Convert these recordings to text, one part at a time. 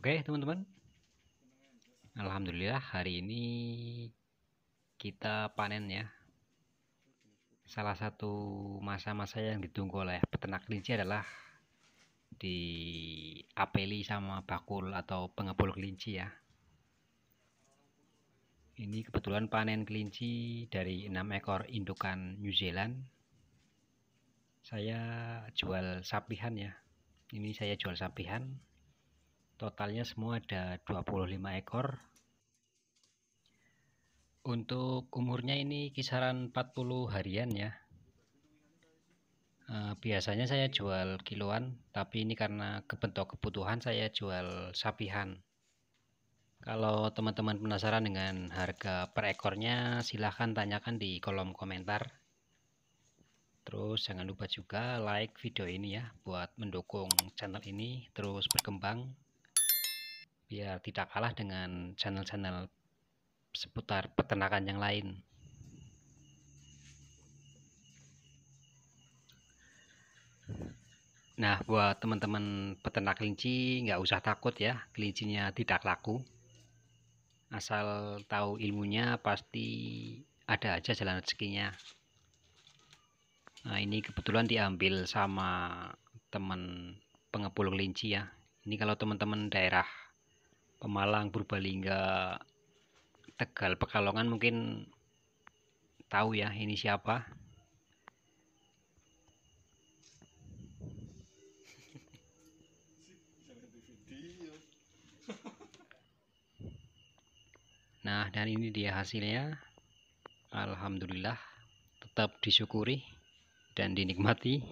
Oke, okay, teman-teman. Alhamdulillah hari ini kita panen ya. Salah satu masa-masa yang ditunggu oleh peternak kelinci adalah di apeli sama bakul atau pengepul kelinci ya. Ini kebetulan panen kelinci dari 6 ekor indukan New Zealand. Saya jual sapihan ya. Ini saya jual sapihan totalnya semua ada 25 ekor untuk umurnya ini kisaran 40 harian ya eh, biasanya saya jual kiloan tapi ini karena kebentuk kebutuhan saya jual sapihan kalau teman-teman penasaran dengan harga per ekornya silahkan tanyakan di kolom komentar terus jangan lupa juga like video ini ya buat mendukung channel ini terus berkembang biar tidak kalah dengan channel-channel seputar peternakan yang lain. Nah, buat teman-teman peternak kelinci, nggak usah takut ya, kelincinya tidak laku. Asal tahu ilmunya, pasti ada aja jalan rezekinya. Nah, ini kebetulan diambil sama teman pengepul kelinci ya. Ini kalau teman-teman daerah Pemalang, Purbalingga, Tegal, Pekalongan mungkin tahu ya ini siapa. Nah, dan ini dia hasilnya. Alhamdulillah, tetap disyukuri dan dinikmati.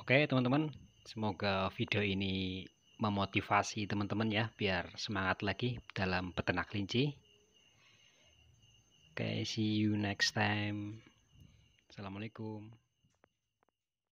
Oke, teman-teman, semoga video ini memotivasi teman-teman ya biar semangat lagi dalam peternak kelinci. Oke, okay, see you next time. Assalamualaikum.